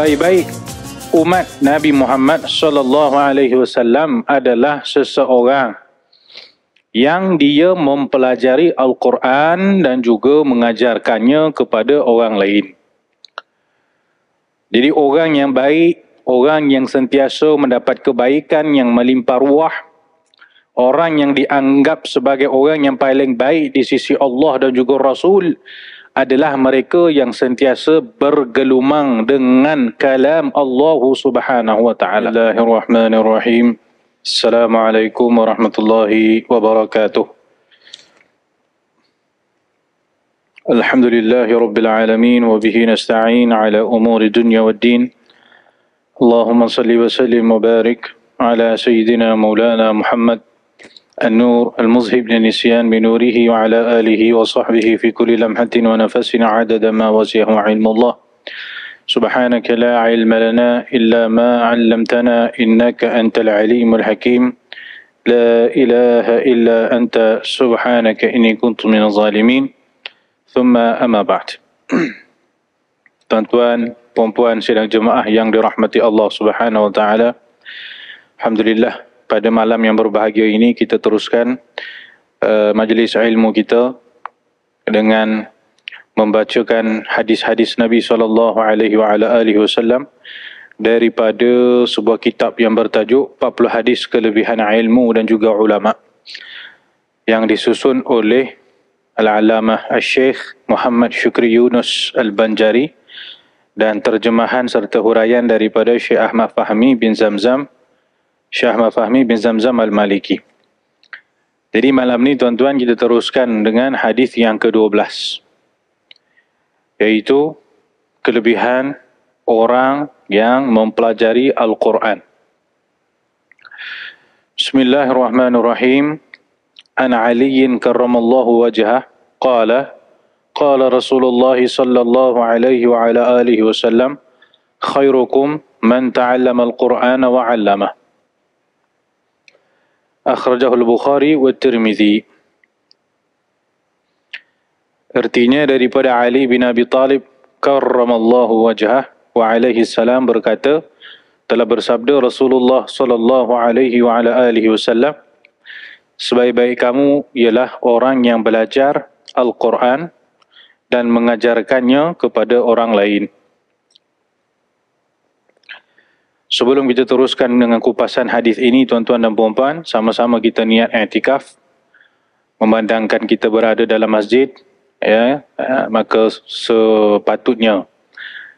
sebaik-baik umat Nabi Muhammad sallallahu alaihi wasallam adalah seseorang yang dia mempelajari Al-Quran dan juga mengajarkannya kepada orang lain. Jadi orang yang baik, orang yang sentiasa mendapat kebaikan yang melimpah ruah, orang yang dianggap sebagai orang yang paling baik di sisi Allah dan juga Rasul, adalah mereka yang sentiasa bergelumang dengan kalam Allah Subhanahu wa taala. Bismillahirrahmanirrahim. Assalamualaikum warahmatullahi wabarakatuh. الحمد لله رب العالمين وبه نستعين على امور الدنيا والدين اللهم صل وسلم وبارك على سيدنا مولانا محمد النور المذهب للنسيان بنوره وعلى آله وصحبه في كل لمحة ونفس عدد ما وسعه علم الله سبحانك لا علم لنا إلا ما علمتنا إنك أنت العليم الحكيم لا إله إلا أنت سبحانك إني كنت من الظالمين ثم أما بعد تنتوان بومبوان سيدنا puan sidang رحمة الله سبحانه وتعالى الحمد لله pada malam yang berbahagia ini kita teruskan uh, majlis ilmu kita dengan membacakan hadis-hadis Nabi sallallahu alaihi wa ala alihi wasallam daripada sebuah kitab yang bertajuk 40 hadis kelebihan ilmu dan juga ulama yang disusun oleh al-alamah al-syekh Muhammad Syukri Yunus al-Banjari dan terjemahan serta huraian daripada Syekh Ahmad Fahmi bin Zamzam Syah Mafahmi bin Zamzam Al-Maliki. Jadi malam ni tuan-tuan kita teruskan dengan hadis yang ke-12. Yaitu kelebihan orang yang mempelajari Al-Quran. Bismillahirrahmanirrahim. An Aliin karramallahu wajhah qala qala Rasulullah sallallahu alaihi wa ala wasallam khairukum man ta'allama al-Qur'ana wa akhrajahu al-Bukhari wa tirmidhi. Artinya daripada Ali bin Abi Talib, karramallahu wajah wa alaihi salam berkata, telah bersabda Rasulullah sallallahu alaihi wa ala alihi wasallam, sebaik-baik kamu ialah orang yang belajar Al-Quran dan mengajarkannya kepada orang lain. Sebelum kita teruskan dengan kupasan hadis ini tuan-tuan dan puan-puan, sama-sama kita niat i'tikaf memandangkan kita berada dalam masjid ya, eh, maka sepatutnya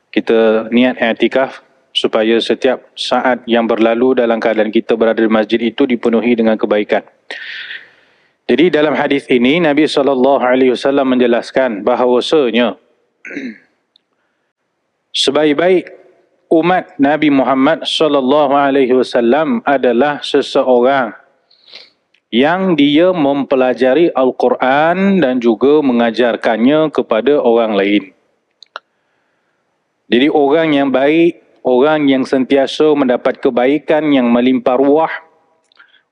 kita niat i'tikaf supaya setiap saat yang berlalu dalam keadaan kita berada di masjid itu dipenuhi dengan kebaikan. Jadi dalam hadis ini Nabi sallallahu alaihi wasallam menjelaskan bahawasanya sebaik-baik umat Nabi Muhammad sallallahu alaihi wasallam adalah seseorang yang dia mempelajari Al-Quran dan juga mengajarkannya kepada orang lain. Jadi orang yang baik, orang yang sentiasa mendapat kebaikan yang melimpah ruah,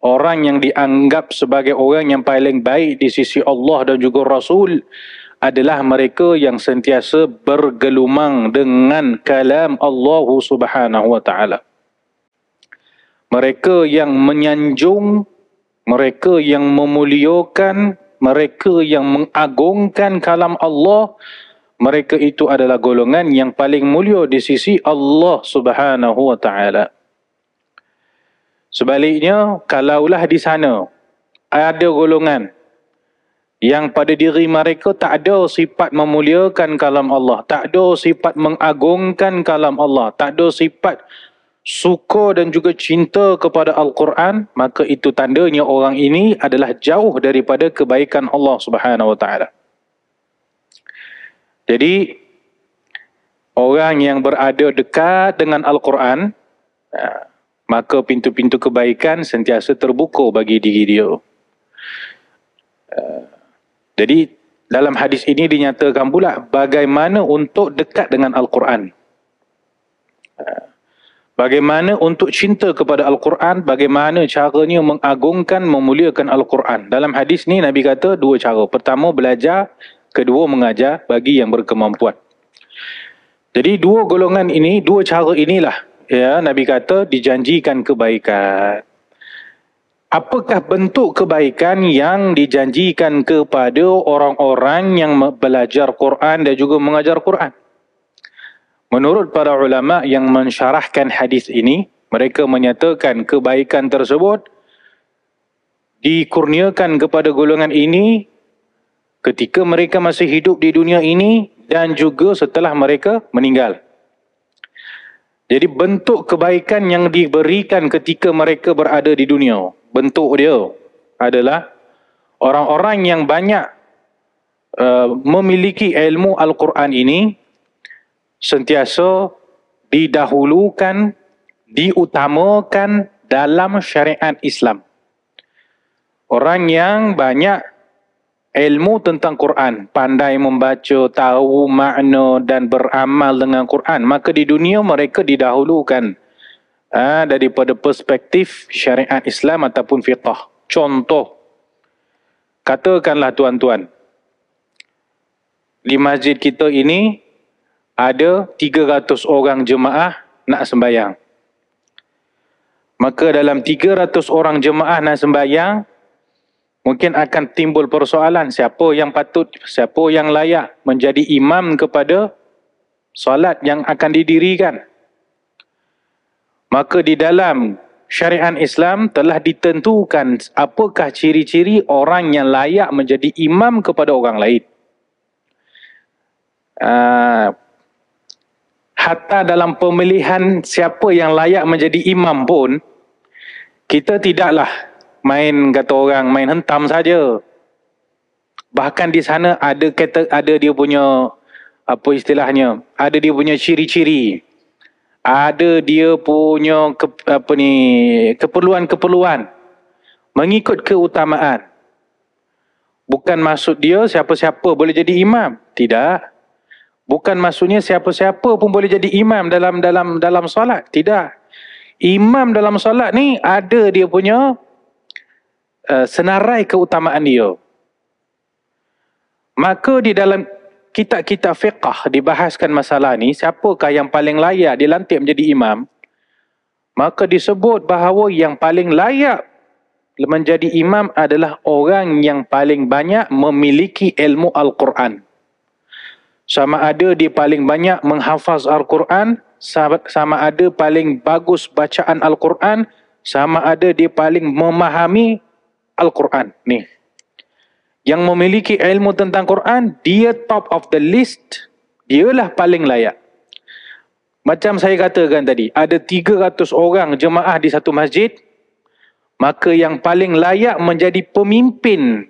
orang yang dianggap sebagai orang yang paling baik di sisi Allah dan juga Rasul, adalah mereka yang sentiasa bergelumang dengan kalam Allah Subhanahu wa taala. Mereka yang menyanjung, mereka yang memuliakan, mereka yang mengagungkan kalam Allah, mereka itu adalah golongan yang paling mulia di sisi Allah Subhanahu wa taala. Sebaliknya, kalaulah di sana ada golongan yang pada diri mereka tak ada sifat memuliakan kalam Allah, tak ada sifat mengagungkan kalam Allah, tak ada sifat suka dan juga cinta kepada Al-Quran, maka itu tandanya orang ini adalah jauh daripada kebaikan Allah Subhanahu Jadi orang yang berada dekat dengan Al-Quran, ya, maka pintu-pintu kebaikan sentiasa terbuka bagi diri dia. Uh, jadi dalam hadis ini dinyatakan pula bagaimana untuk dekat dengan Al-Quran. Ha. Bagaimana untuk cinta kepada Al-Quran, bagaimana caranya mengagungkan, memuliakan Al-Quran. Dalam hadis ni Nabi kata dua cara. Pertama belajar, kedua mengajar bagi yang berkemampuan. Jadi dua golongan ini, dua cara inilah ya Nabi kata dijanjikan kebaikan. Apakah bentuk kebaikan yang dijanjikan kepada orang-orang yang belajar Quran dan juga mengajar Quran? Menurut para ulama yang mensyarahkan hadis ini, mereka menyatakan kebaikan tersebut dikurniakan kepada golongan ini ketika mereka masih hidup di dunia ini dan juga setelah mereka meninggal. Jadi bentuk kebaikan yang diberikan ketika mereka berada di dunia bentuk dia adalah orang-orang yang banyak uh, memiliki ilmu Al-Quran ini sentiasa didahulukan, diutamakan dalam syariat Islam. Orang yang banyak ilmu tentang Quran, pandai membaca, tahu makna dan beramal dengan Quran, maka di dunia mereka didahulukan ha, daripada perspektif syariat Islam ataupun fiqah. Contoh, katakanlah tuan-tuan, di masjid kita ini ada 300 orang jemaah nak sembahyang. Maka dalam 300 orang jemaah nak sembahyang, mungkin akan timbul persoalan siapa yang patut, siapa yang layak menjadi imam kepada salat yang akan didirikan maka di dalam syariat Islam telah ditentukan apakah ciri-ciri orang yang layak menjadi imam kepada orang lain. Uh, hatta dalam pemilihan siapa yang layak menjadi imam pun, kita tidaklah main kata orang main hentam saja. Bahkan di sana ada kata, ada dia punya apa istilahnya, ada dia punya ciri-ciri ada dia punya ke, apa ni keperluan-keperluan mengikut keutamaan bukan maksud dia siapa-siapa boleh jadi imam tidak bukan maksudnya siapa-siapa pun boleh jadi imam dalam dalam dalam solat tidak imam dalam solat ni ada dia punya uh, senarai keutamaan dia maka di dalam kitab-kitab fiqah dibahaskan masalah ni, siapakah yang paling layak dilantik menjadi imam? Maka disebut bahawa yang paling layak menjadi imam adalah orang yang paling banyak memiliki ilmu Al-Quran. Sama ada dia paling banyak menghafaz Al-Quran, sama ada paling bagus bacaan Al-Quran, sama ada dia paling memahami Al-Quran. Nih, yang memiliki ilmu tentang Quran, dia top of the list. Dialah paling layak. Macam saya katakan tadi, ada 300 orang jemaah di satu masjid, maka yang paling layak menjadi pemimpin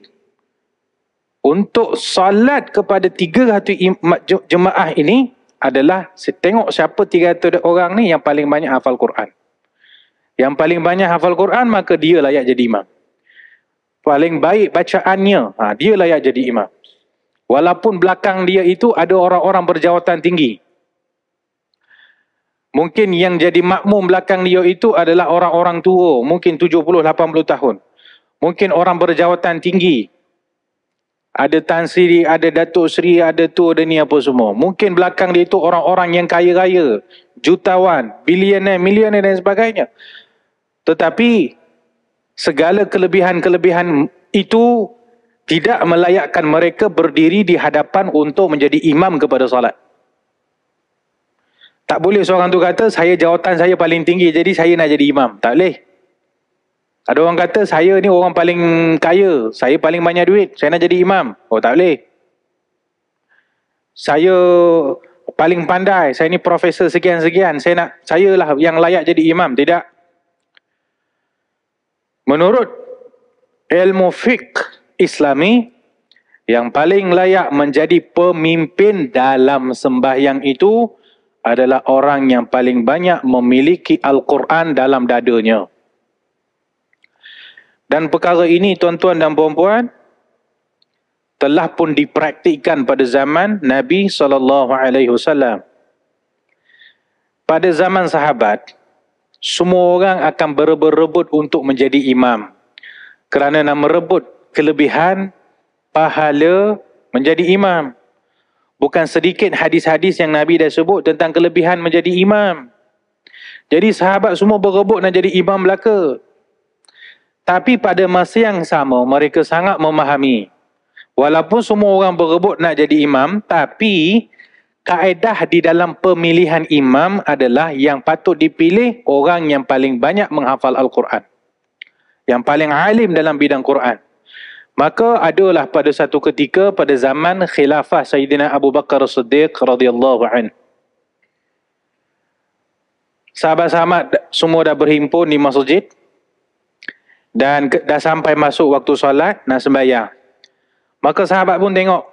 untuk salat kepada 300 jemaah ini adalah tengok siapa 300 orang ni yang paling banyak hafal Quran. Yang paling banyak hafal Quran maka dia layak jadi imam paling baik bacaannya ha, dia layak jadi imam walaupun belakang dia itu ada orang-orang berjawatan tinggi mungkin yang jadi makmum belakang dia itu adalah orang-orang tua mungkin 70-80 tahun mungkin orang berjawatan tinggi ada Tan Sri, ada Datuk Sri, ada tu, ada ni apa semua. Mungkin belakang dia itu orang-orang yang kaya kaya jutawan, bilioner, milioner dan sebagainya. Tetapi segala kelebihan-kelebihan itu tidak melayakkan mereka berdiri di hadapan untuk menjadi imam kepada solat. Tak boleh seorang tu kata saya jawatan saya paling tinggi jadi saya nak jadi imam. Tak boleh. Ada orang kata saya ni orang paling kaya, saya paling banyak duit, saya nak jadi imam. Oh tak boleh. Saya paling pandai, saya ni profesor sekian-sekian, saya nak saya lah yang layak jadi imam. Tidak. Menurut ilmu fiqh islami, yang paling layak menjadi pemimpin dalam sembahyang itu adalah orang yang paling banyak memiliki Al-Quran dalam dadanya. Dan perkara ini tuan-tuan dan puan-puan telah pun dipraktikkan pada zaman Nabi sallallahu alaihi wasallam. Pada zaman sahabat, semua orang akan berebut-rebut untuk menjadi imam. Kerana nak merebut kelebihan pahala menjadi imam. Bukan sedikit hadis-hadis yang Nabi dah sebut tentang kelebihan menjadi imam. Jadi sahabat semua berebut nak jadi imam belaka. Tapi pada masa yang sama mereka sangat memahami. Walaupun semua orang berebut nak jadi imam tapi kaedah di dalam pemilihan imam adalah yang patut dipilih orang yang paling banyak menghafal Al-Quran. Yang paling alim dalam bidang Quran. Maka adalah pada satu ketika pada zaman khilafah Sayyidina Abu Bakar Siddiq radhiyallahu an. Sahabat-sahabat semua dah berhimpun di masjid dan dah sampai masuk waktu solat nak sembahyang. Maka sahabat pun tengok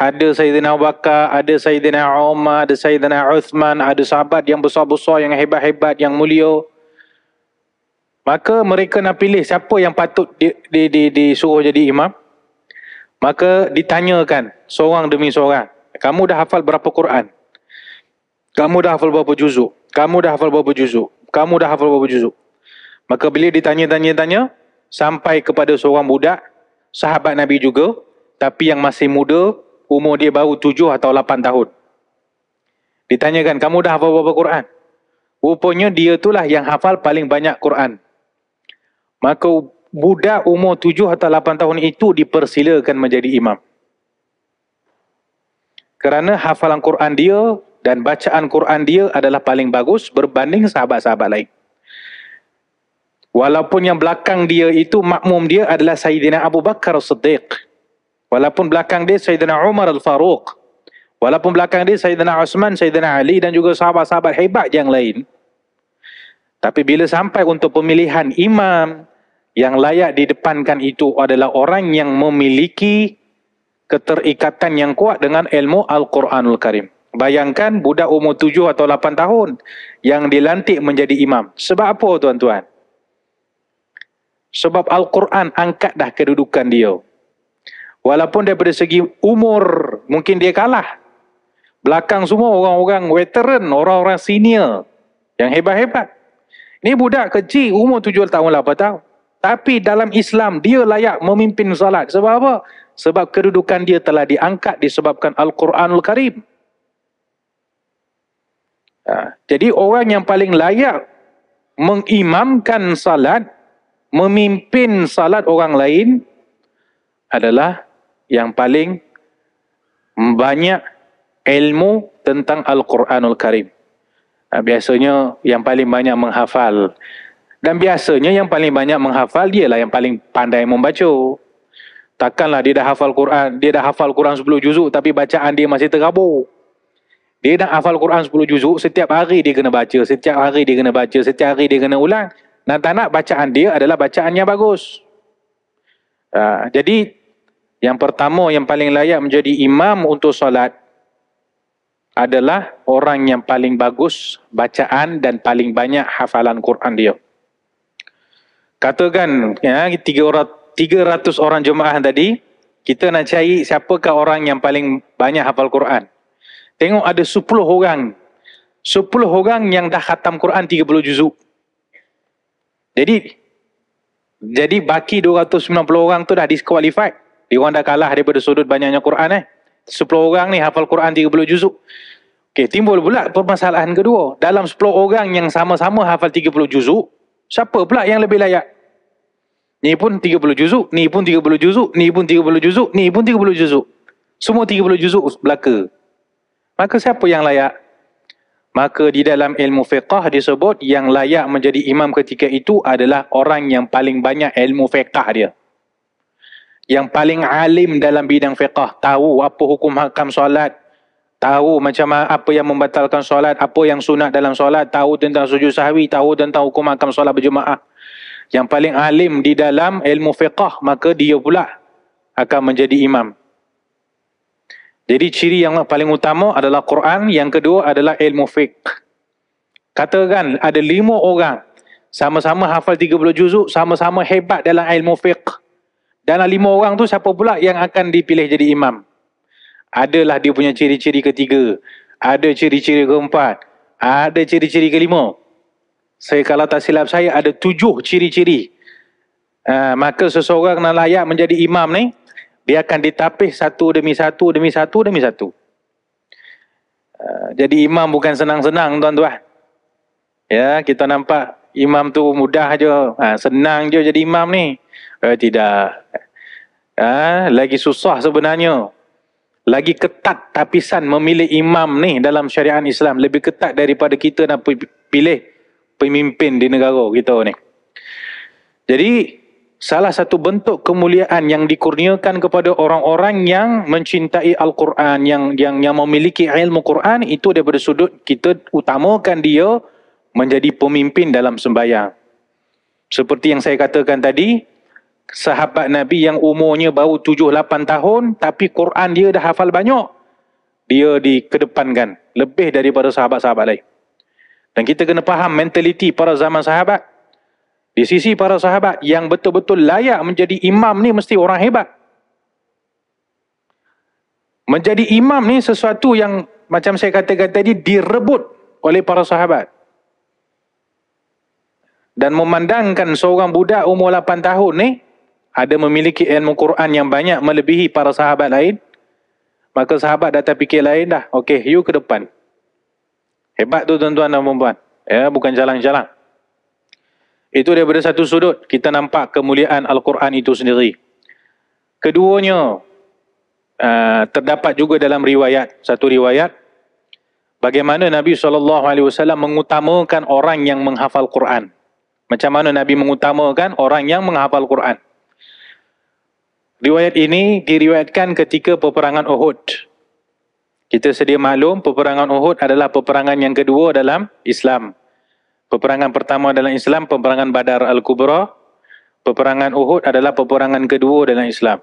ada Sayyidina Abu Bakar, ada Sayyidina Umar, ada Sayyidina Uthman, ada sahabat yang besar-besar, yang hebat-hebat, yang mulia. Maka mereka nak pilih siapa yang patut di, di, di, disuruh jadi imam. Maka ditanyakan seorang demi seorang. Kamu dah hafal berapa Quran? Kamu dah hafal berapa juzuk? Kamu dah hafal berapa juzuk? Kamu dah hafal berapa juzuk? Maka bila ditanya-tanya-tanya, sampai kepada seorang budak, sahabat Nabi juga, tapi yang masih muda, umur dia baru tujuh atau lapan tahun. Ditanyakan, kamu dah hafal berapa Quran? Rupanya dia itulah yang hafal paling banyak Quran. Maka budak umur tujuh atau lapan tahun itu dipersilakan menjadi imam. Kerana hafalan Quran dia dan bacaan Quran dia adalah paling bagus berbanding sahabat-sahabat lain. Walaupun yang belakang dia itu makmum dia adalah Sayyidina Abu Bakar Siddiq. Walaupun belakang dia Sayyidina Umar Al-Faruq. Walaupun belakang dia Sayyidina Osman, Sayyidina Ali dan juga sahabat-sahabat hebat yang lain. Tapi bila sampai untuk pemilihan imam yang layak didepankan itu adalah orang yang memiliki keterikatan yang kuat dengan ilmu Al-Quranul Karim. Bayangkan budak umur tujuh atau lapan tahun yang dilantik menjadi imam. Sebab apa tuan-tuan? Sebab Al-Quran angkat dah kedudukan dia. Walaupun daripada segi umur mungkin dia kalah. Belakang semua orang-orang veteran, orang-orang senior yang hebat-hebat. Ini budak kecil umur 7 tahun, 8 tahun. Tapi dalam Islam dia layak memimpin salat. Sebab apa? Sebab kedudukan dia telah diangkat disebabkan Al-Quranul Karim. Ha. Jadi orang yang paling layak mengimamkan salat, memimpin salat orang lain adalah yang paling banyak ilmu tentang Al-Quranul Karim. Ha, biasanya yang paling banyak menghafal. Dan biasanya yang paling banyak menghafal dia lah yang paling pandai membaca. Takkanlah dia dah hafal Quran, dia dah hafal Quran 10 juzuk tapi bacaan dia masih terabur. Dia dah hafal Quran 10 juzuk, setiap hari dia kena baca, setiap hari dia kena baca, setiap hari dia kena ulang. Dan tak nak bacaan dia adalah bacaannya bagus. Uh, jadi yang pertama yang paling layak menjadi imam untuk solat adalah orang yang paling bagus bacaan dan paling banyak hafalan Quran dia. Katakan ya 300 orang jemaah tadi kita nak cari siapakah orang yang paling banyak hafal Quran. Tengok ada 10 orang. 10 orang yang dah khatam Quran 30 juzuk. Jadi jadi baki 290 orang tu dah disqualified. Dia orang dah kalah daripada sudut banyaknya Quran eh. 10 orang ni hafal Quran 30 juzuk. Okey, timbul pula permasalahan kedua. Dalam 10 orang yang sama-sama hafal 30 juzuk, siapa pula yang lebih layak? Ni pun 30 juzuk, ni pun 30 juzuk, ni pun 30 juzuk, ni pun 30 juzuk. Semua 30 juzuk belaka. Maka siapa yang layak? Maka di dalam ilmu fiqah disebut yang layak menjadi imam ketika itu adalah orang yang paling banyak ilmu fiqah dia yang paling alim dalam bidang fiqah tahu apa hukum hakam solat tahu macam apa yang membatalkan solat apa yang sunat dalam solat tahu tentang sujud sahwi tahu tentang hukum hakam solat berjemaah yang paling alim di dalam ilmu fiqah maka dia pula akan menjadi imam jadi ciri yang paling utama adalah Quran yang kedua adalah ilmu fiqh katakan ada lima orang sama-sama hafal 30 juzuk sama-sama hebat dalam ilmu fiqh dan lah lima orang tu siapa pula yang akan dipilih jadi imam? Adalah dia punya ciri-ciri ketiga. Ada ciri-ciri keempat. Ada ciri-ciri kelima. Saya kalau tak silap saya ada tujuh ciri-ciri. Uh, maka seseorang yang layak menjadi imam ni, dia akan ditapih satu demi satu, demi satu, demi satu. Uh, jadi imam bukan senang-senang tuan-tuan. Ya, kita nampak imam tu mudah je, ha, senang je jadi imam ni. Eh, tidak. Ha, lagi susah sebenarnya. Lagi ketat tapisan memilih imam ni dalam syariat Islam. Lebih ketat daripada kita nak pilih pemimpin di negara kita ni. Jadi, salah satu bentuk kemuliaan yang dikurniakan kepada orang-orang yang mencintai Al-Quran, yang, yang yang memiliki ilmu Quran, itu daripada sudut kita utamakan dia menjadi pemimpin dalam sembahyang. Seperti yang saya katakan tadi, sahabat Nabi yang umurnya baru 7-8 tahun tapi Quran dia dah hafal banyak, dia dikedepankan lebih daripada sahabat-sahabat lain. Dan kita kena faham mentaliti para zaman sahabat. Di sisi para sahabat yang betul-betul layak menjadi imam ni mesti orang hebat. Menjadi imam ni sesuatu yang macam saya katakan tadi direbut oleh para sahabat dan memandangkan seorang budak umur 8 tahun ni ada memiliki ilmu Quran yang banyak melebihi para sahabat lain maka sahabat dah terfikir lain dah okey you ke depan hebat tu tuan-tuan dan puan ya bukan jalan-jalan itu daripada satu sudut kita nampak kemuliaan al-Quran itu sendiri keduanya uh, terdapat juga dalam riwayat satu riwayat bagaimana Nabi SAW mengutamakan orang yang menghafal Quran macam mana Nabi mengutamakan orang yang menghafal Quran. Riwayat ini diriwayatkan ketika peperangan Uhud. Kita sedia maklum peperangan Uhud adalah peperangan yang kedua dalam Islam. Peperangan pertama dalam Islam, peperangan Badar Al-Kubra. Peperangan Uhud adalah peperangan kedua dalam Islam.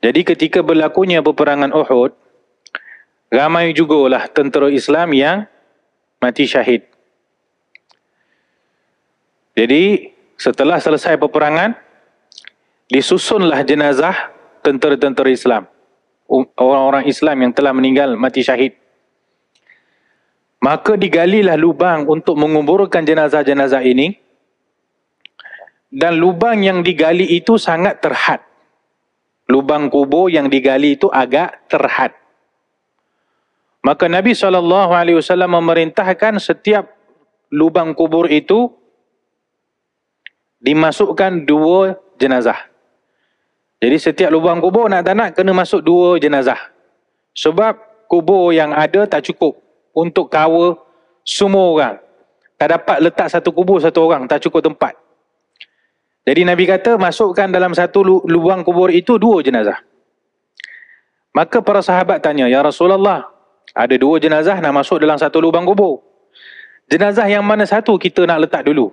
Jadi ketika berlakunya peperangan Uhud, ramai jugalah tentera Islam yang mati syahid. Jadi setelah selesai peperangan disusunlah jenazah tentera-tentera Islam. Um, orang-orang Islam yang telah meninggal mati syahid. Maka digalilah lubang untuk menguburkan jenazah-jenazah ini. Dan lubang yang digali itu sangat terhad. Lubang kubur yang digali itu agak terhad. Maka Nabi SAW memerintahkan setiap lubang kubur itu dimasukkan dua jenazah. Jadi setiap lubang kubur nak tak nak kena masuk dua jenazah. Sebab kubur yang ada tak cukup untuk kawal semua orang. Tak dapat letak satu kubur satu orang, tak cukup tempat. Jadi Nabi kata masukkan dalam satu lubang kubur itu dua jenazah. Maka para sahabat tanya, Ya Rasulullah, ada dua jenazah nak masuk dalam satu lubang kubur. Jenazah yang mana satu kita nak letak dulu?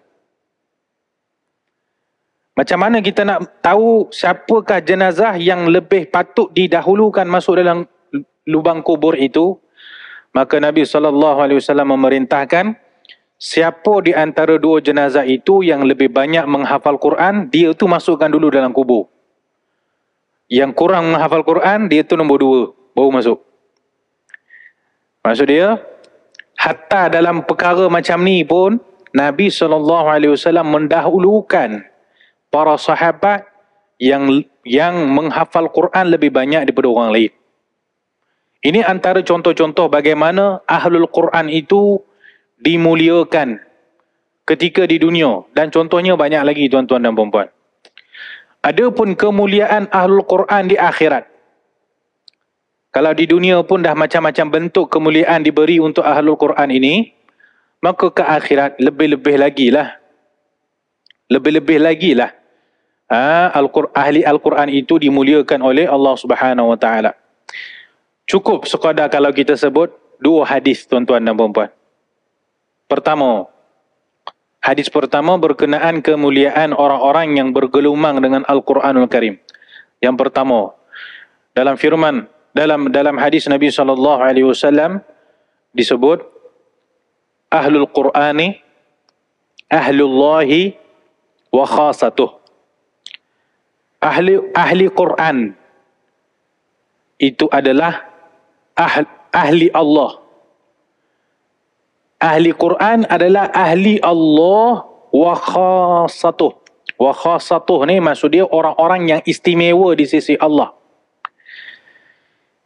Macam mana kita nak tahu siapakah jenazah yang lebih patut didahulukan masuk dalam lubang kubur itu? Maka Nabi SAW memerintahkan, siapa di antara dua jenazah itu yang lebih banyak menghafal Quran, dia itu masukkan dulu dalam kubur. Yang kurang menghafal Quran, dia itu nombor dua. Baru masuk. Maksud dia, hatta dalam perkara macam ni pun, Nabi SAW mendahulukan para sahabat yang yang menghafal Quran lebih banyak daripada orang lain. Ini antara contoh-contoh bagaimana ahlul Quran itu dimuliakan ketika di dunia dan contohnya banyak lagi tuan-tuan dan puan-puan. Adapun kemuliaan ahlul Quran di akhirat. Kalau di dunia pun dah macam-macam bentuk kemuliaan diberi untuk ahlul Quran ini, maka ke akhirat lebih-lebih lagilah. Lebih-lebih lagilah. Ha, ahli al-Quran itu dimuliakan oleh Allah Subhanahu wa taala. Cukup sekadar kalau kita sebut dua hadis tuan-tuan dan puan-puan. Pertama, hadis pertama berkenaan kemuliaan orang-orang yang bergelumang dengan Al-Quranul Karim. Yang pertama, dalam firman dalam dalam hadis Nabi sallallahu alaihi wasallam disebut ahlul qurani ahlullahi wa khasatuh ahli ahli Quran itu adalah ahli Allah. Ahli Quran adalah ahli Allah wa khasatuh. Wa khasatuh ni maksud dia orang-orang yang istimewa di sisi Allah.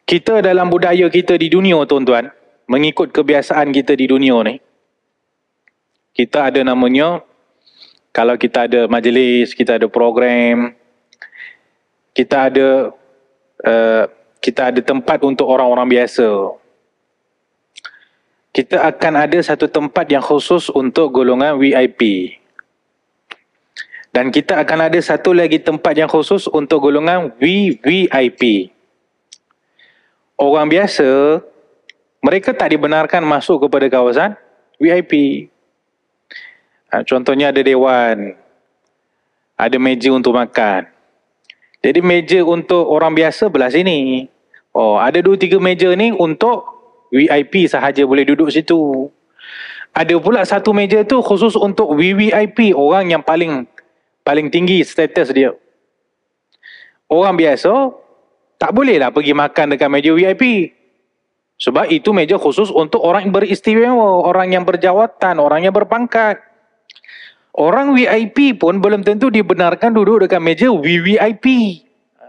Kita dalam budaya kita di dunia tuan-tuan, mengikut kebiasaan kita di dunia ni, kita ada namanya, kalau kita ada majlis, kita ada program, kita ada uh, kita ada tempat untuk orang-orang biasa. Kita akan ada satu tempat yang khusus untuk golongan VIP. Dan kita akan ada satu lagi tempat yang khusus untuk golongan VVIP. Orang biasa, mereka tak dibenarkan masuk kepada kawasan VIP. Ha, contohnya ada dewan, ada meja untuk makan. Jadi meja untuk orang biasa belah sini. Oh, ada dua tiga meja ni untuk VIP sahaja boleh duduk situ. Ada pula satu meja tu khusus untuk VVIP, orang yang paling paling tinggi status dia. Orang biasa tak bolehlah pergi makan dekat meja VIP. Sebab itu meja khusus untuk orang beristimewa, orang yang berjawatan, orang yang berpangkat. Orang VIP pun belum tentu dibenarkan duduk dekat meja VVIP.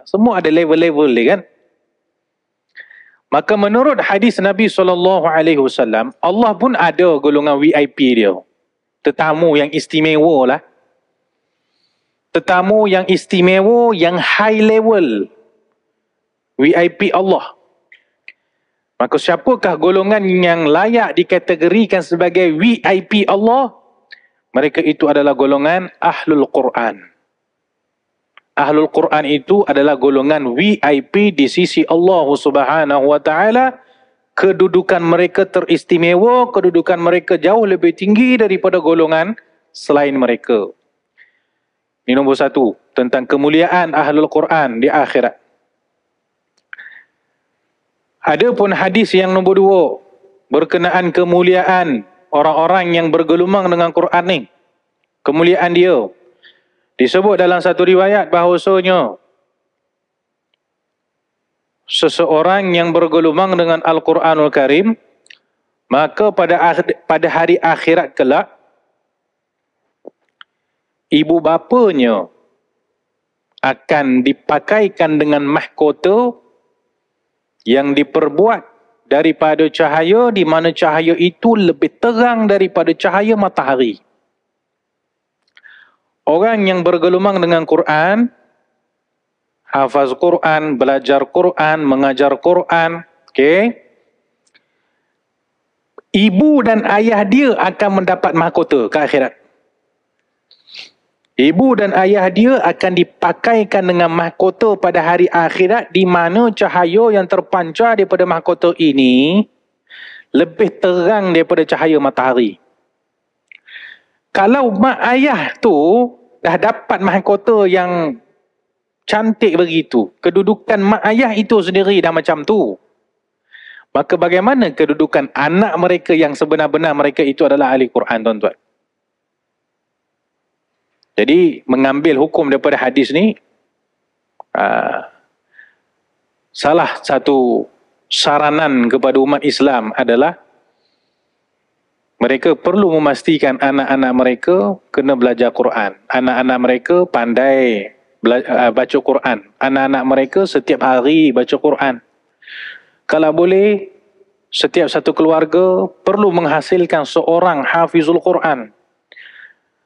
Semua ada level-level dia kan. Maka menurut hadis Nabi saw, Allah pun ada golongan VIP dia. Tetamu yang istimewa lah. Tetamu yang istimewa yang high level. VIP Allah. Maka siapakah golongan yang layak dikategorikan sebagai VIP Allah? Mereka itu adalah golongan Ahlul Quran. Ahlul Quran itu adalah golongan VIP di sisi Allah Subhanahu wa taala. Kedudukan mereka teristimewa, kedudukan mereka jauh lebih tinggi daripada golongan selain mereka. Ini nombor satu, tentang kemuliaan Ahlul Quran di akhirat. Ada pun hadis yang nombor dua, berkenaan kemuliaan orang-orang yang bergelumang dengan Quran ni. Kemuliaan dia. Disebut dalam satu riwayat bahawasanya. Seseorang yang bergelumang dengan Al-Quranul Karim. Maka pada pada hari akhirat kelak. Ibu bapanya akan dipakaikan dengan mahkota yang diperbuat daripada cahaya di mana cahaya itu lebih terang daripada cahaya matahari. Orang yang bergelumang dengan Quran, hafaz Quran, belajar Quran, mengajar Quran, okay? ibu dan ayah dia akan mendapat mahkota ke akhirat. Ibu dan ayah dia akan dipakaikan dengan mahkota pada hari akhirat di mana cahaya yang terpancar daripada mahkota ini lebih terang daripada cahaya matahari. Kalau mak ayah tu dah dapat mahkota yang cantik begitu, kedudukan mak ayah itu sendiri dah macam tu. Maka bagaimana kedudukan anak mereka yang sebenar-benar mereka itu adalah ahli Quran tuan-tuan? Jadi mengambil hukum daripada hadis ni aa, ah, salah satu saranan kepada umat Islam adalah mereka perlu memastikan anak-anak mereka kena belajar Quran. Anak-anak mereka pandai ah, baca Quran. Anak-anak mereka setiap hari baca Quran. Kalau boleh, setiap satu keluarga perlu menghasilkan seorang hafizul Quran.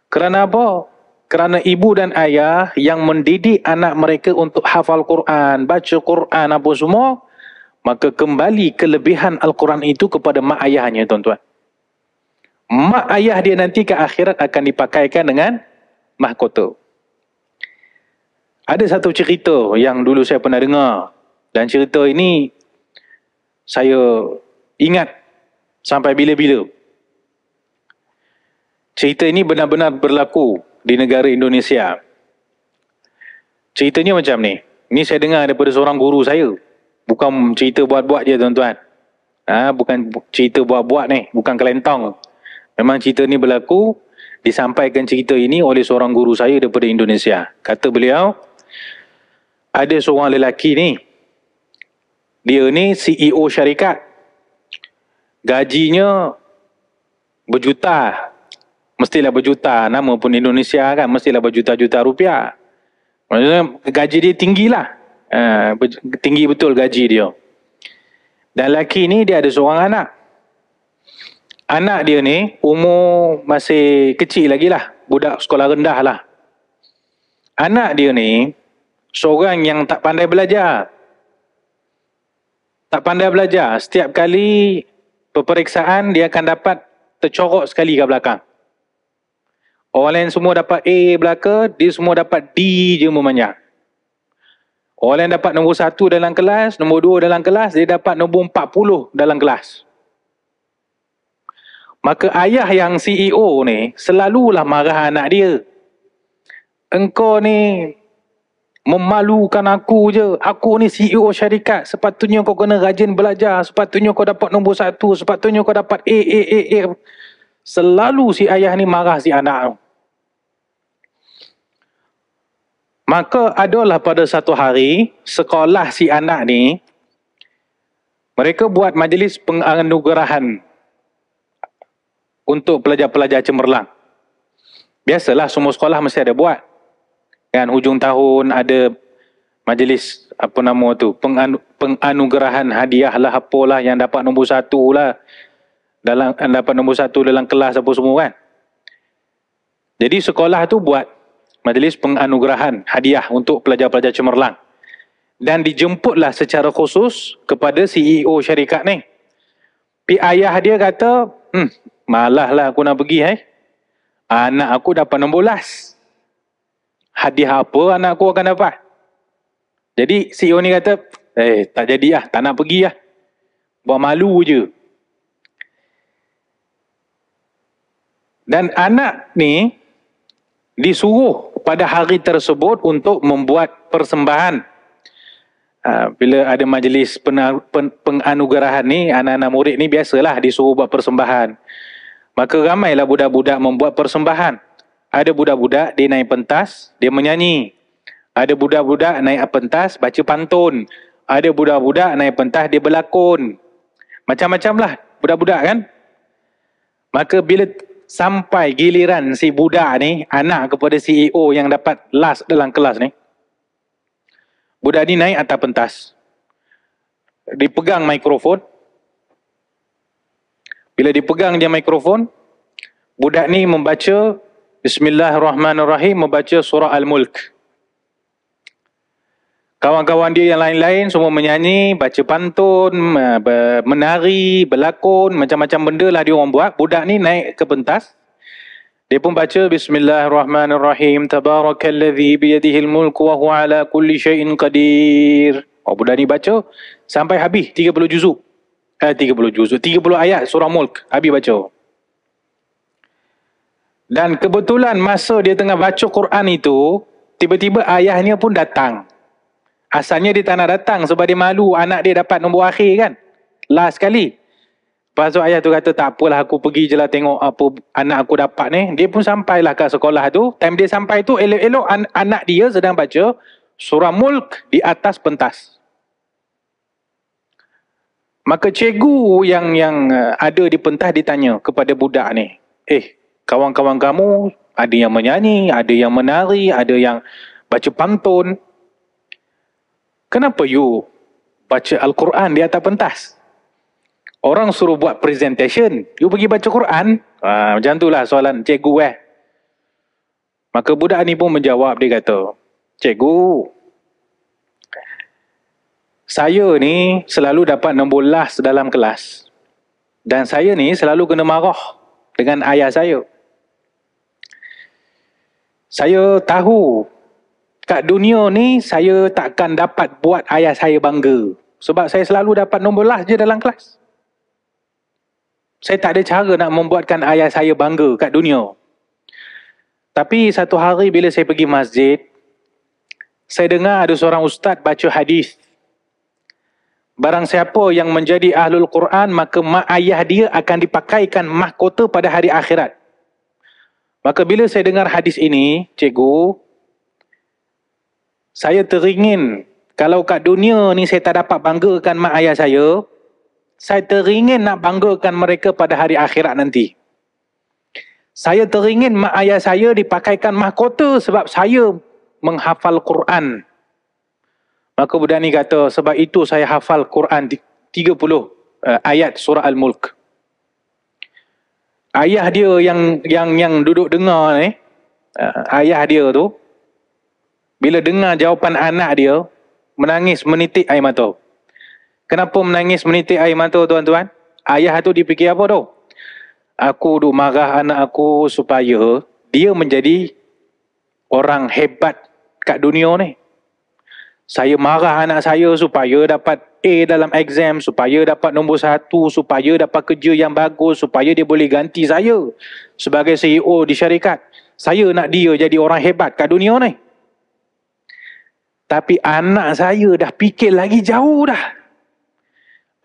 Kerana apa? kerana ibu dan ayah yang mendidik anak mereka untuk hafal Quran, baca Quran apa semua, maka kembali kelebihan Al-Quran itu kepada mak ayahnya tuan-tuan. Mak ayah dia nanti ke akhirat akan dipakaikan dengan mahkota. Ada satu cerita yang dulu saya pernah dengar dan cerita ini saya ingat sampai bila-bila. Cerita ini benar-benar berlaku di negara Indonesia. Ceritanya macam ni. Ni saya dengar daripada seorang guru saya. Bukan cerita buat-buat je tuan-tuan. Ha, bukan cerita buat-buat ni. Bukan kelentong. Memang cerita ni berlaku. Disampaikan cerita ini oleh seorang guru saya daripada Indonesia. Kata beliau, ada seorang lelaki ni. Dia ni CEO syarikat. Gajinya berjuta mestilah berjuta nama pun Indonesia kan mestilah berjuta-juta rupiah maksudnya gaji dia tinggilah uh, tinggi betul gaji dia dan lelaki ni dia ada seorang anak anak dia ni umur masih kecil lagi lah budak sekolah rendah lah anak dia ni seorang yang tak pandai belajar tak pandai belajar setiap kali peperiksaan dia akan dapat tercorok sekali ke belakang Orang lain semua dapat A belaka, dia semua dapat D je memanjang. Orang lain dapat nombor satu dalam kelas, nombor dua dalam kelas, dia dapat nombor empat puluh dalam kelas. Maka ayah yang CEO ni selalulah marah anak dia. Engkau ni memalukan aku je. Aku ni CEO syarikat. Sepatutnya kau kena rajin belajar. Sepatutnya kau dapat nombor satu. Sepatutnya kau dapat A, A, A, A. Selalu si ayah ni marah si anak tu. Maka adalah pada satu hari sekolah si anak ni mereka buat majlis penganugerahan untuk pelajar-pelajar cemerlang. Biasalah semua sekolah mesti ada buat. Kan hujung tahun ada majlis apa nama tu penganugerahan hadiah lah apalah yang dapat nombor satu lah dalam dapat nombor satu dalam kelas apa semua kan. Jadi sekolah tu buat majlis penganugerahan hadiah untuk pelajar-pelajar cemerlang. Dan dijemputlah secara khusus kepada CEO syarikat ni. Pi ayah dia kata, hmm, malahlah aku nak pergi eh. Anak aku dapat nombor last. Hadiah apa anak aku akan dapat? Jadi CEO ni kata, eh tak jadi lah, tak nak pergi lah. Buat malu je. Dan anak ni disuruh pada hari tersebut untuk membuat persembahan. Ha, bila ada majlis penganugerahan ni, anak-anak murid ni biasalah disuruh buat persembahan. Maka ramailah budak-budak membuat persembahan. Ada budak-budak dia naik pentas, dia menyanyi. Ada budak-budak naik pentas, baca pantun. Ada budak-budak naik pentas, dia berlakon. Macam-macam lah budak-budak kan. Maka bila sampai giliran si budak ni anak kepada CEO yang dapat last dalam kelas ni. Budak ni naik atas pentas. Dipegang mikrofon. Bila dipegang dia mikrofon, budak ni membaca Bismillahirrahmanirrahim membaca surah Al-Mulk. Kawan-kawan dia yang lain-lain semua menyanyi, baca pantun, eh, menari, berlakon, macam-macam benda lah dia orang buat. Budak ni naik ke pentas. Dia pun baca Bismillahirrahmanirrahim. Tabarakalladhi biyadihil mulku wa huwa ala kulli syai'in qadir. Oh, budak ni baca sampai habis 30 juzuk. Eh, 30 juzuk. 30 ayat surah mulk. Habis baca. Dan kebetulan masa dia tengah baca Quran itu, tiba-tiba ayahnya pun datang. Asalnya dia tak nak datang sebab dia malu anak dia dapat nombor akhir kan. Last sekali. Lepas tu ayah tu kata tak apalah aku pergi je lah tengok apa anak aku dapat ni. Dia pun sampailah ke sekolah tu. Time dia sampai tu elok-elok an- anak dia sedang baca surah mulk di atas pentas. Maka cikgu yang yang eh, ada di pentas ditanya kepada budak ni. Eh, kawan-kawan kamu ada yang menyanyi, ada yang menari, ada yang baca pantun kenapa you baca Al-Quran di atas pentas? Orang suruh buat presentation, you pergi baca Quran? Ha, macam itulah soalan cikgu eh. Maka budak ni pun menjawab, dia kata, Cikgu, saya ni selalu dapat nombor last dalam kelas. Dan saya ni selalu kena marah dengan ayah saya. Saya tahu kat dunia ni saya takkan dapat buat ayah saya bangga. Sebab saya selalu dapat nombor last je dalam kelas. Saya tak ada cara nak membuatkan ayah saya bangga kat dunia. Tapi satu hari bila saya pergi masjid, saya dengar ada seorang ustaz baca hadis. Barang siapa yang menjadi ahlul Quran, maka mak ayah dia akan dipakaikan mahkota pada hari akhirat. Maka bila saya dengar hadis ini, cikgu, saya teringin kalau kat dunia ni saya tak dapat banggakan mak ayah saya, saya teringin nak banggakan mereka pada hari akhirat nanti. Saya teringin mak ayah saya dipakaikan mahkota sebab saya menghafal Quran. Maka budak ni kata, sebab itu saya hafal Quran 30 uh, eh, ayat surah Al-Mulk. Ayah dia yang yang yang duduk dengar ni, uh, ayah dia tu, bila dengar jawapan anak dia menangis menitik air mata. Kenapa menangis menitik air mata tuan-tuan? Ayah tu dipikir apa tu? Aku duk marah anak aku supaya dia menjadi orang hebat kat dunia ni. Saya marah anak saya supaya dapat A dalam exam, supaya dapat nombor satu, supaya dapat kerja yang bagus, supaya dia boleh ganti saya sebagai CEO di syarikat. Saya nak dia jadi orang hebat kat dunia ni. Tapi anak saya dah fikir lagi jauh dah.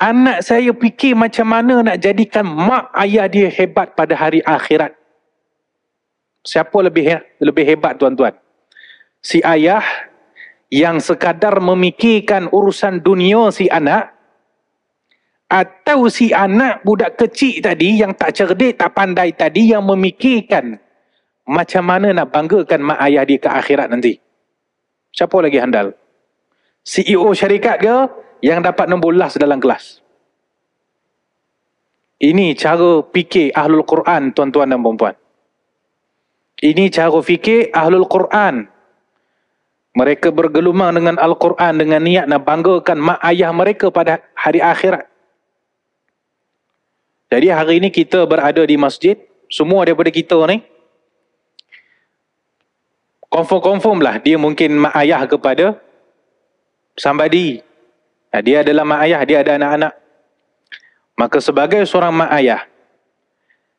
Anak saya fikir macam mana nak jadikan mak ayah dia hebat pada hari akhirat. Siapa lebih lebih hebat tuan-tuan? Si ayah yang sekadar memikirkan urusan dunia si anak atau si anak budak kecil tadi yang tak cerdik, tak pandai tadi yang memikirkan macam mana nak banggakan mak ayah dia ke akhirat nanti. Siapa lagi handal? CEO syarikat ke yang dapat nombor last dalam kelas? Ini cara fikir Ahlul Quran tuan-tuan dan puan-puan. Ini cara fikir Ahlul Quran. Mereka bergelumang dengan Al-Quran dengan niat nak banggakan mak ayah mereka pada hari akhirat. Jadi hari ini kita berada di masjid. Semua daripada kita ni. Confirm-confirm lah dia mungkin mak ayah kepada somebody. Dia adalah mak ayah, dia ada anak-anak. Maka sebagai seorang mak ayah,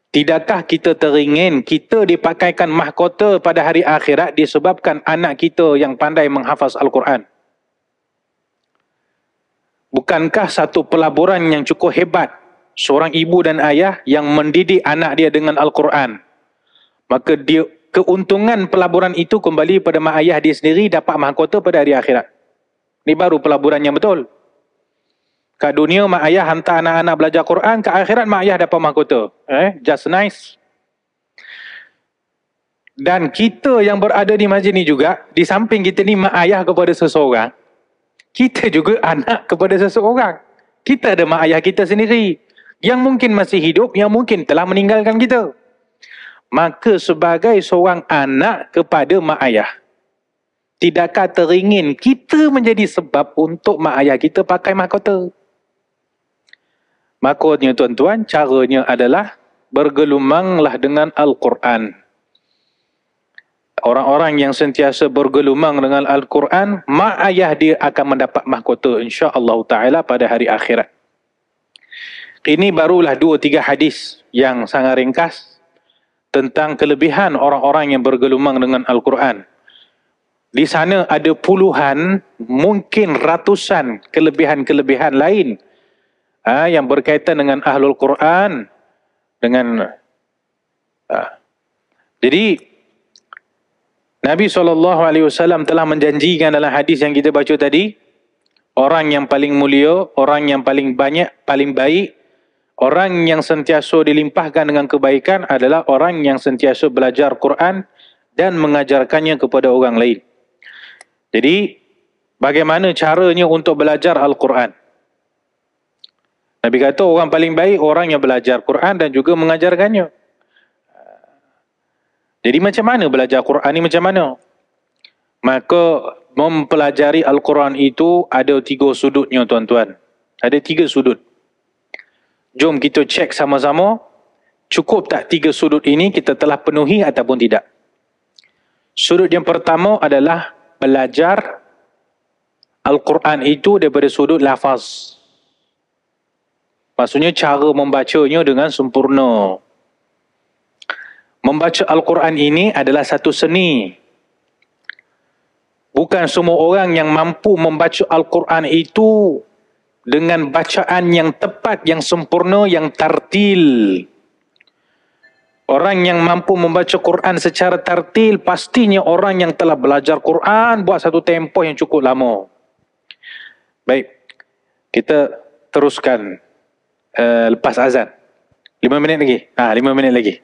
tidakkah kita teringin kita dipakaikan mahkota pada hari akhirat disebabkan anak kita yang pandai menghafaz Al-Quran? Bukankah satu pelaburan yang cukup hebat seorang ibu dan ayah yang mendidik anak dia dengan Al-Quran? Maka dia keuntungan pelaburan itu kembali pada mak ayah dia sendiri dapat mahkota pada hari akhirat. Ini baru pelaburan yang betul. Ke dunia mak ayah hantar anak-anak belajar Quran, ke akhirat mak ayah dapat mahkota. Eh, just nice. Dan kita yang berada di majlis ni juga, di samping kita ni mak ayah kepada seseorang, kita juga anak kepada seseorang. Kita ada mak ayah kita sendiri. Yang mungkin masih hidup, yang mungkin telah meninggalkan Kita maka sebagai seorang anak kepada mak ayah. Tidakkah teringin kita menjadi sebab untuk mak ayah kita pakai mahkota? Makanya tuan-tuan, caranya adalah bergelumanglah dengan Al-Quran. Orang-orang yang sentiasa bergelumang dengan Al-Quran, mak ayah dia akan mendapat mahkota insya-Allah taala pada hari akhirat. Ini barulah dua tiga hadis yang sangat ringkas tentang kelebihan orang-orang yang bergelumang dengan Al-Quran. Di sana ada puluhan, mungkin ratusan kelebihan-kelebihan lain ha, yang berkaitan dengan Ahlul Quran. Dengan ha. Jadi, Nabi SAW telah menjanjikan dalam hadis yang kita baca tadi, orang yang paling mulia, orang yang paling banyak, paling baik, Orang yang sentiasa dilimpahkan dengan kebaikan adalah orang yang sentiasa belajar Quran dan mengajarkannya kepada orang lain. Jadi, bagaimana caranya untuk belajar Al-Quran? Nabi kata orang paling baik orang yang belajar Quran dan juga mengajarkannya. Jadi macam mana belajar Quran ni macam mana? Maka mempelajari Al-Quran itu ada tiga sudutnya tuan-tuan. Ada tiga sudut. Jom kita cek sama-sama cukup tak tiga sudut ini kita telah penuhi ataupun tidak. Sudut yang pertama adalah belajar Al-Quran itu daripada sudut lafaz. Maksudnya cara membacanya dengan sempurna. Membaca Al-Quran ini adalah satu seni. Bukan semua orang yang mampu membaca Al-Quran itu dengan bacaan yang tepat, yang sempurna, yang tartil. Orang yang mampu membaca Quran secara tartil pastinya orang yang telah belajar Quran buat satu tempoh yang cukup lama. Baik, kita teruskan uh, lepas azan. Lima minit lagi. Ah, ha, lima minit lagi.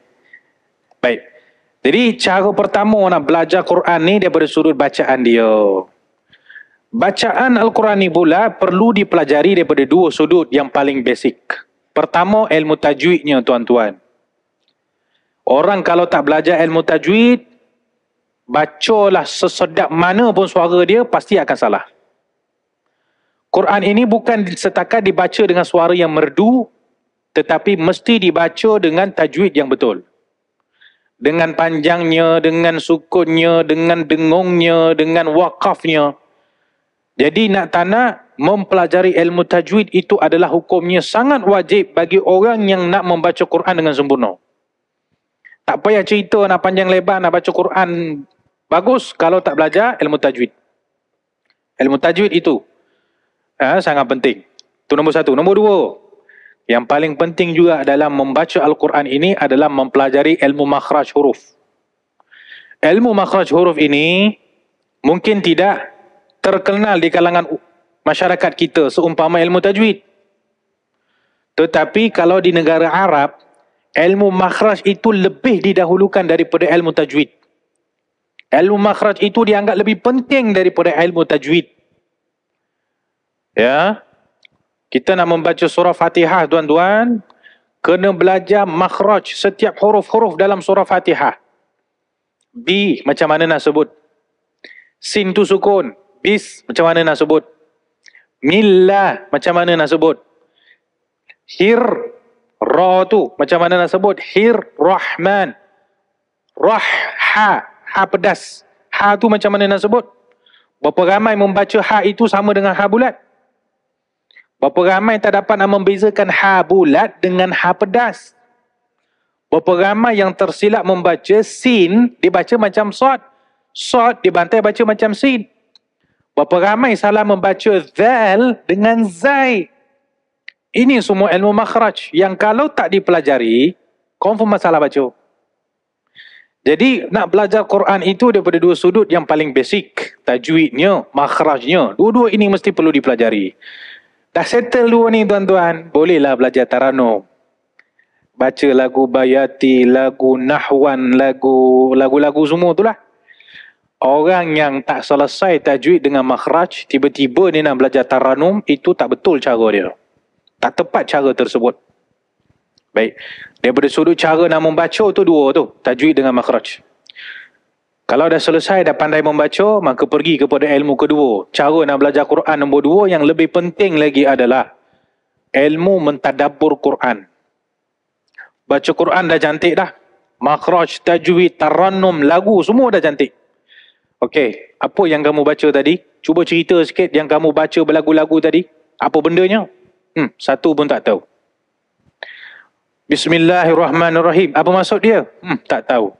Baik. Jadi cara pertama nak belajar Quran ni daripada sudut bacaan dia. Bacaan Al-Quran ni pula perlu dipelajari daripada dua sudut yang paling basic. Pertama, ilmu tajwidnya tuan-tuan. Orang kalau tak belajar ilmu tajwid, bacalah sesedap mana pun suara dia, pasti akan salah. Quran ini bukan setakat dibaca dengan suara yang merdu, tetapi mesti dibaca dengan tajwid yang betul. Dengan panjangnya, dengan sukunnya, dengan dengungnya, dengan wakafnya, jadi nak tanah mempelajari ilmu tajwid itu adalah hukumnya sangat wajib bagi orang yang nak membaca Quran dengan sempurna. Tak payah cerita nak panjang lebar nak baca Quran bagus kalau tak belajar ilmu tajwid. Ilmu tajwid itu eh, sangat penting. Itu nombor satu. Nombor dua, yang paling penting juga dalam membaca Al-Quran ini adalah mempelajari ilmu makhraj huruf. Ilmu makhraj huruf ini mungkin tidak terkenal di kalangan masyarakat kita seumpama ilmu tajwid. Tetapi kalau di negara Arab, ilmu makhraj itu lebih didahulukan daripada ilmu tajwid. Ilmu makhraj itu dianggap lebih penting daripada ilmu tajwid. Ya. Kita nak membaca surah Fatihah tuan-tuan, kena belajar makhraj setiap huruf-huruf dalam surah Fatihah. B macam mana nak sebut? Sin tu sukun, Bis, macam mana nak sebut? Milla macam mana nak sebut? Hir, ra tu, macam mana nak sebut? Hir, rahman. Rah, ha, ha pedas. Ha tu macam mana nak sebut? Berapa ramai membaca ha itu sama dengan ha bulat? Berapa ramai tak dapat nak membezakan ha bulat dengan ha pedas? Berapa ramai yang tersilap membaca sin dibaca macam sod. Sod dibantai baca macam sin. Berapa ramai salah membaca zal dengan zai. Ini semua ilmu makhraj yang kalau tak dipelajari, confirm masalah baca. Jadi nak belajar Quran itu daripada dua sudut yang paling basic. Tajwidnya, makhrajnya. Dua-dua ini mesti perlu dipelajari. Dah settle dua ni tuan-tuan, bolehlah belajar tarano, Baca lagu Bayati, lagu Nahwan, lagu lagu-lagu semua tu lah. Orang yang tak selesai tajwid dengan makhraj, tiba-tiba dia nak belajar taranum, itu tak betul cara dia. Tak tepat cara tersebut. Baik. Daripada sudut cara nak membaca tu dua tu. Tajwid dengan makhraj. Kalau dah selesai, dah pandai membaca, maka pergi kepada ilmu kedua. Cara nak belajar Quran nombor dua yang lebih penting lagi adalah ilmu mentadabur Quran. Baca Quran dah cantik dah. Makhraj, tajwid, taranum, lagu, semua dah cantik. Okey, apa yang kamu baca tadi? Cuba cerita sikit yang kamu baca berlagu-lagu tadi. Apa bendanya? Hmm, satu pun tak tahu. Bismillahirrahmanirrahim. Apa maksud dia? Hmm, tak tahu.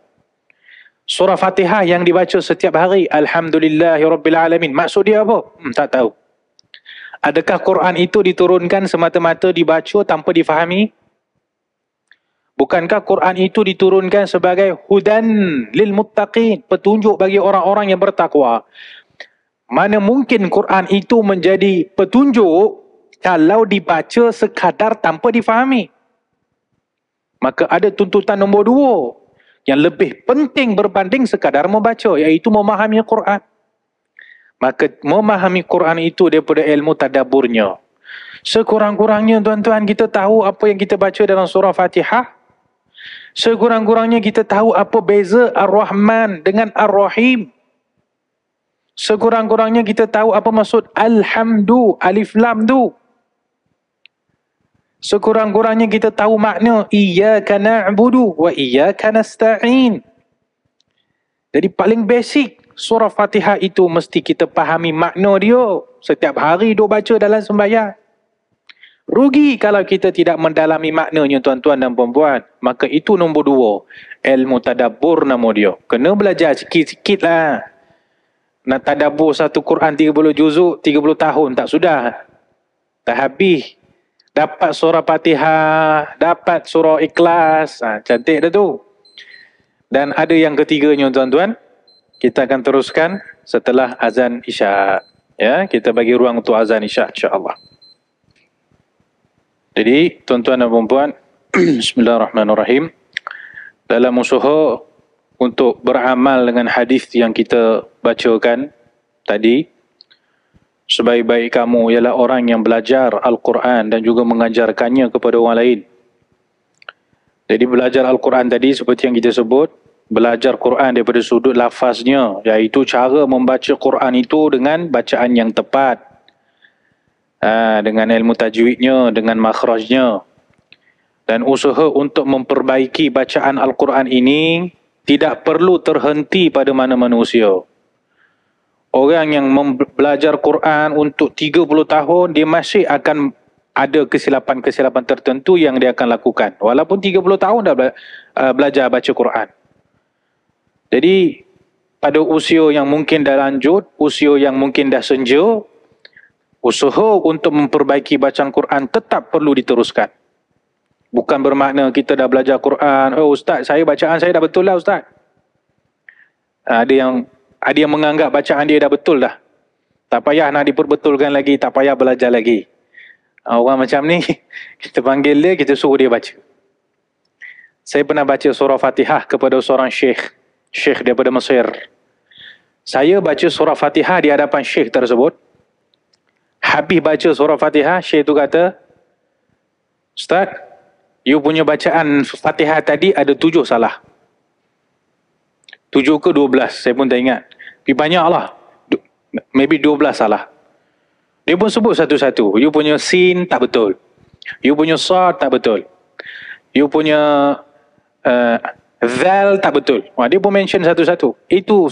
Surah Fatihah yang dibaca setiap hari. Alhamdulillahirrabbilalamin. Maksud dia apa? Hmm, tak tahu. Adakah Quran itu diturunkan semata-mata dibaca tanpa difahami? Bukankah Quran itu diturunkan sebagai hudan lil muttaqin, petunjuk bagi orang-orang yang bertakwa? Mana mungkin Quran itu menjadi petunjuk kalau dibaca sekadar tanpa difahami? Maka ada tuntutan nombor dua yang lebih penting berbanding sekadar membaca iaitu memahami Quran. Maka memahami Quran itu daripada ilmu tadaburnya. Sekurang-kurangnya tuan-tuan kita tahu apa yang kita baca dalam surah Fatihah Sekurang-kurangnya kita tahu apa beza Ar-Rahman dengan Ar-Rahim. Sekurang-kurangnya kita tahu apa maksud Alhamdu, Alif Lam tu. Sekurang-kurangnya kita tahu makna Iyaka na'budu wa iyaka nasta'in. Jadi paling basic surah Fatihah itu mesti kita pahami makna dia. Setiap hari duk baca dalam sembahyang. Rugi kalau kita tidak mendalami maknanya tuan-tuan dan puan-puan. Maka itu nombor dua. Ilmu tadabur nama dia. Kena belajar sikit-sikit lah. Nak tadabur satu Quran 30 juzuk, 30 tahun tak sudah. Tak habis. Dapat surah patihah, dapat surah ikhlas. Ha, cantik dah tu. Dan ada yang ketiganya tuan-tuan. Kita akan teruskan setelah azan isyak. Ya, kita bagi ruang untuk azan isyak insya jadi tuan-tuan dan puan-puan, Bismillahirrahmanirrahim. Dalam usaha untuk beramal dengan hadis yang kita bacakan tadi, sebaik-baik kamu ialah orang yang belajar Al-Quran dan juga mengajarkannya kepada orang lain. Jadi belajar Al-Quran tadi seperti yang kita sebut, belajar Quran daripada sudut lafaznya, iaitu cara membaca Quran itu dengan bacaan yang tepat ha, dengan ilmu tajwidnya, dengan makhrajnya. Dan usaha untuk memperbaiki bacaan Al-Quran ini tidak perlu terhenti pada mana manusia. Orang yang belajar Quran untuk 30 tahun, dia masih akan ada kesilapan-kesilapan tertentu yang dia akan lakukan. Walaupun 30 tahun dah ha, belajar baca Quran. Jadi, pada usia yang mungkin dah lanjut, usia yang mungkin dah senja, Usaha untuk memperbaiki bacaan Quran tetap perlu diteruskan. Bukan bermakna kita dah belajar Quran, oh ustaz, saya bacaan saya dah betul lah ustaz. Ah, ada yang ada yang menganggap bacaan dia dah betul dah. Tak payah nak diperbetulkan lagi, tak payah belajar lagi. Ah, orang macam ni, kita panggil dia, kita suruh dia baca. Saya pernah baca surah Fatihah kepada seorang syekh, syekh daripada Mesir. Saya baca surah Fatihah di hadapan syekh tersebut, habis baca surah Fatihah, Syekh tu kata, Ustaz, you punya bacaan Fatihah tadi ada tujuh salah. Tujuh ke dua belas, saya pun tak ingat. Tapi banyak lah. Maybe dua belas salah. Dia pun sebut satu-satu. You punya sin tak betul. You punya sar tak betul. You punya uh, Zal tak betul. Wah, dia pun mention satu-satu. Itu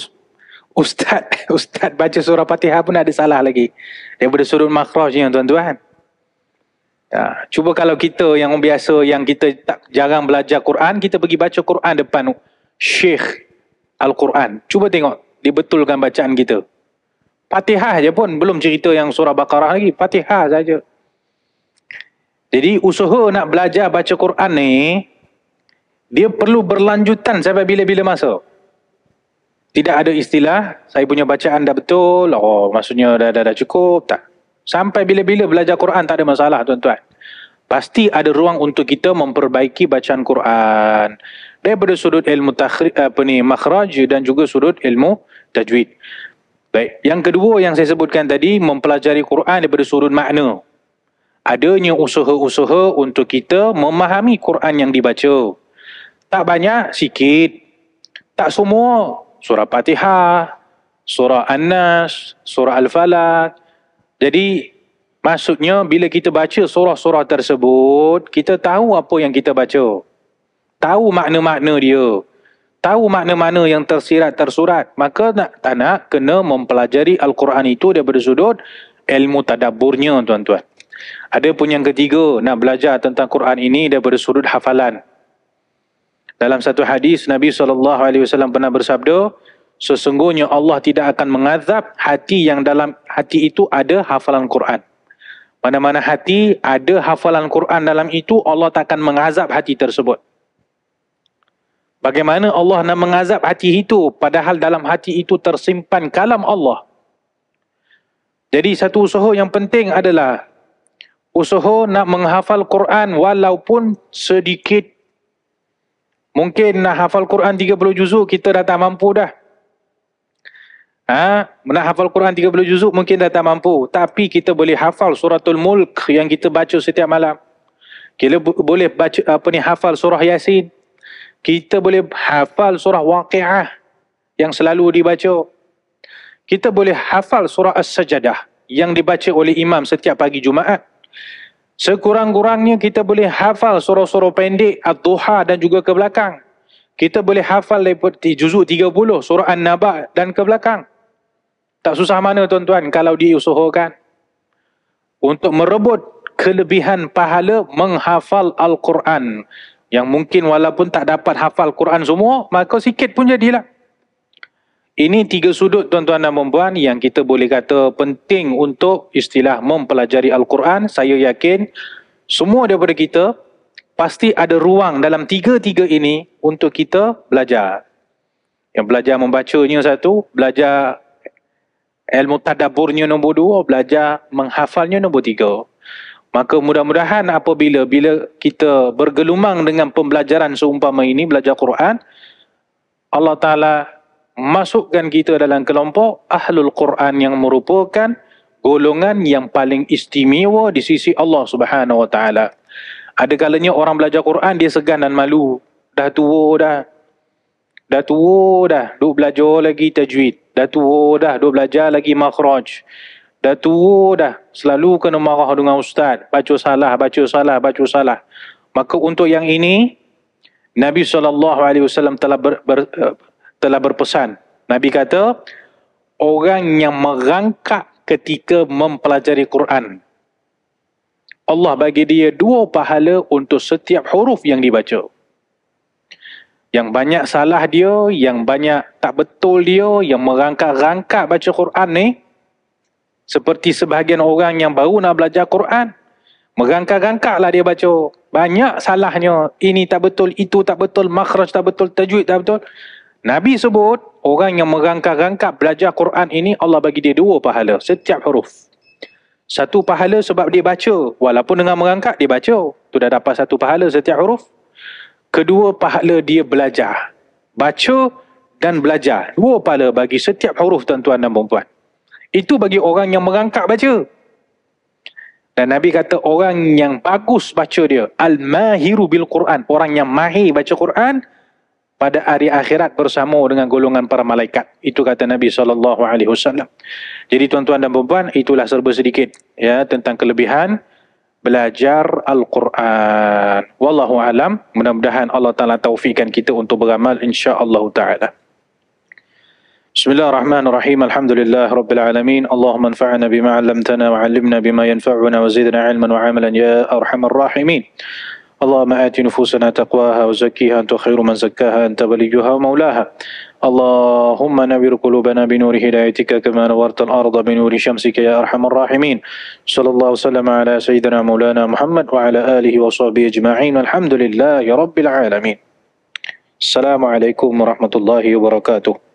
Ustaz, Ustaz baca surah Fatihah pun ada salah lagi. Dia boleh suruh surah makhrajnya tuan-tuan. Ya, cuba kalau kita yang biasa yang kita tak jarang belajar Quran, kita pergi baca Quran depan Syekh Al-Quran. Cuba tengok dibetulkan bacaan kita. Fatihah je pun belum cerita yang surah Baqarah lagi, Fatihah saja. Jadi usaha nak belajar baca Quran ni dia perlu berlanjutan sampai bila-bila masa tidak ada istilah saya punya bacaan dah betul oh maksudnya dah dah, dah cukup tak sampai bila-bila belajar Quran tak ada masalah tuan-tuan pasti ada ruang untuk kita memperbaiki bacaan Quran daripada sudut ilmu takhri, apa ni makhraj dan juga sudut ilmu tajwid baik yang kedua yang saya sebutkan tadi mempelajari Quran daripada sudut makna adanya usaha-usaha untuk kita memahami Quran yang dibaca tak banyak sikit tak semua surah Fatihah, surah An-Nas, surah Al-Falaq. Jadi maksudnya bila kita baca surah-surah tersebut, kita tahu apa yang kita baca. Tahu makna-makna dia. Tahu makna-makna yang tersirat tersurat. Maka nak tak nak kena mempelajari Al-Quran itu daripada sudut ilmu tadabburnya tuan-tuan. Ada pun yang ketiga nak belajar tentang Quran ini daripada sudut hafalan. Dalam satu hadis Nabi saw pernah bersabda, sesungguhnya Allah tidak akan mengazab hati yang dalam hati itu ada hafalan Quran. Mana-mana hati ada hafalan Quran dalam itu Allah tak akan mengazab hati tersebut. Bagaimana Allah nak mengazab hati itu padahal dalam hati itu tersimpan kalam Allah. Jadi satu usaha yang penting adalah usaha nak menghafal Quran walaupun sedikit Mungkin nak hafal Quran 30 juzuk kita dah tak mampu dah. Ha, nak hafal Quran 30 juzuk mungkin dah tak mampu, tapi kita boleh hafal suratul mulk yang kita baca setiap malam. Kita boleh baca apa ni hafal surah Yasin. Kita boleh hafal surah Waqiah yang selalu dibaca. Kita boleh hafal surah As-Sajdah yang dibaca oleh imam setiap pagi Jumaat. Sekurang-kurangnya kita boleh hafal surah-surah pendek Ad-Duha dan juga ke belakang. Kita boleh hafal di juzuk 30 surah An-Naba dan ke belakang. Tak susah mana tuan-tuan kalau diusahakan. Untuk merebut kelebihan pahala menghafal Al-Quran. Yang mungkin walaupun tak dapat hafal Quran semua, maka sikit pun jadilah. Ini tiga sudut tuan-tuan dan puan-puan yang kita boleh kata penting untuk istilah mempelajari Al-Quran. Saya yakin semua daripada kita pasti ada ruang dalam tiga-tiga ini untuk kita belajar. Yang belajar membacanya satu, belajar ilmu tadaburnya nombor dua, belajar menghafalnya nombor tiga. Maka mudah-mudahan apabila bila kita bergelumang dengan pembelajaran seumpama ini, belajar Quran, Allah Ta'ala masukkan kita dalam kelompok Ahlul Quran yang merupakan golongan yang paling istimewa di sisi Allah Subhanahu Wa Taala. Ada kalanya orang belajar Quran dia segan dan malu. Dah tua dah. Dah tua dah. Duk belajar lagi tajwid. Dah tua dah. Duk belajar lagi makhraj. Dah tua dah. Selalu kena marah dengan ustaz. Baca salah, baca salah, baca salah. Maka untuk yang ini, Nabi SAW telah ber, ber, telah berpesan. Nabi kata, orang yang merangkak ketika mempelajari Quran. Allah bagi dia dua pahala untuk setiap huruf yang dibaca. Yang banyak salah dia, yang banyak tak betul dia, yang merangkak-rangkak baca Quran ni. Seperti sebahagian orang yang baru nak belajar Quran. Merangkak-rangkak lah dia baca. Banyak salahnya. Ini tak betul, itu tak betul, makhraj tak betul, tajwid tak betul. Nabi sebut orang yang merangkap-rangkap belajar Quran ini Allah bagi dia dua pahala setiap huruf. Satu pahala sebab dia baca walaupun dengan merangkak dia baca tu dah dapat satu pahala setiap huruf. Kedua pahala dia belajar. Baca dan belajar. Dua pahala bagi setiap huruf tuan-tuan dan puan-puan. Itu bagi orang yang merangkak baca. Dan Nabi kata orang yang bagus baca dia al-mahiru bil Quran, orang yang mahir baca Quran, pada hari akhirat bersama dengan golongan para malaikat. Itu kata Nabi saw. Jadi tuan-tuan dan puan itulah serba sedikit ya tentang kelebihan belajar al-Quran. Wallahu alam, mudah-mudahan Allah Taala taufikan kita untuk beramal insya-Allah taala. Bismillahirrahmanirrahim. الله الرحمن الرحيم الحمد لله bima العالمين اللهم انفعنا بما علمتنا وعلمنا بما ينفعنا وزدنا علما وعملا يا ارحم اللهم آت نفوسنا تقواها وزكيها أنت خير من زكاها أنت وليها ومولاها اللهم نور قلوبنا بنور هدايتك كما نورت الأرض بنور شمسك يا أرحم الراحمين صلى الله وسلم على سيدنا مولانا محمد وعلى آله وصحبه أجمعين والحمد لله رب العالمين السلام عليكم ورحمة الله وبركاته